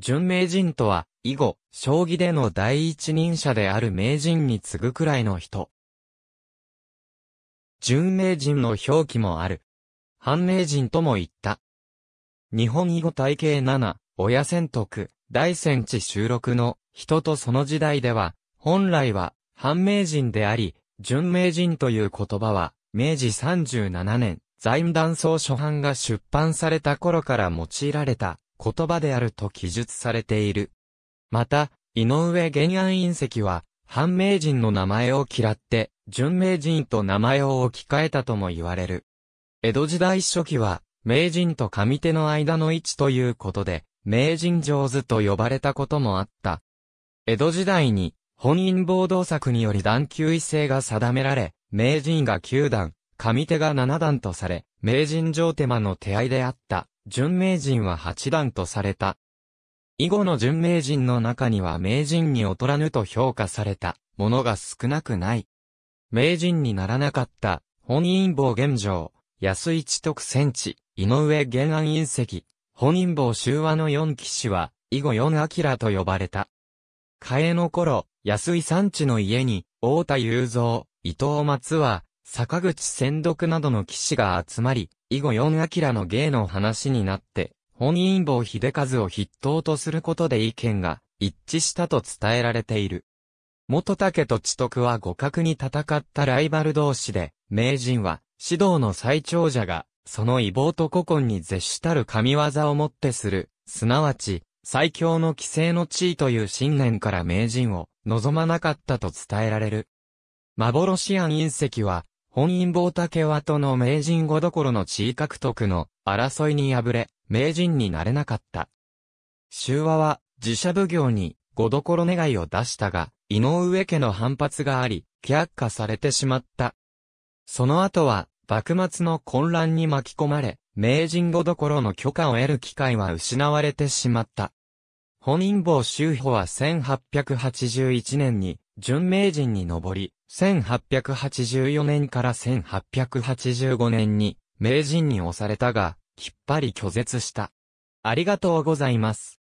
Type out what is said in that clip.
準名人とは、以後、将棋での第一人者である名人に次ぐくらいの人。準名人の表記もある。反名人とも言った。日本囲碁体系7、親戦徳、大戦地収録の人とその時代では、本来は反名人であり、準名人という言葉は、明治37年、財務団層初版が出版された頃から用いられた言葉であると記述されている。また、井上玄安隕石は、反名人の名前を嫌って、純名人と名前を置き換えたとも言われる。江戸時代初期は、名人と上手の間の位置ということで、名人上手と呼ばれたこともあった。江戸時代に、本因暴動作により段級位制が定められ、名人が9段、上手が7段とされ、名人上手間の手合いであった。準名人は八段とされた。以後の準名人の中には名人に劣らぬと評価されたものが少なくない。名人にならなかった本因坊玄城、安一徳戦地、井上玄安隕石、本因坊修和の四騎士は、以後四明と呼ばれた。替えの頃、安井三地の家に、大田雄三、伊藤松は、坂口先読などの騎士が集まり、以後四明の芸の話になって、本因坊秀和を筆頭とすることで意見が一致したと伝えられている。元武と知徳は互角に戦ったライバル同士で、名人は、指導の最長者が、その異謀と古今に絶したる神業をもってする、すなわち、最強の規制の地位という信念から名人を望まなかったと伝えられる。幻暗隕石は、本因坊竹はとの名人5どころの地位獲得の争いに敗れ、名人になれなかった。修和は自社奉行に5どころ願いを出したが、井上家の反発があり、却下されてしまった。その後は、幕末の混乱に巻き込まれ、名人5どころの許可を得る機会は失われてしまった。本因坊修法は1881年に、準名人に上り、1884年から1885年に、名人に押されたが、きっぱり拒絶した。ありがとうございます。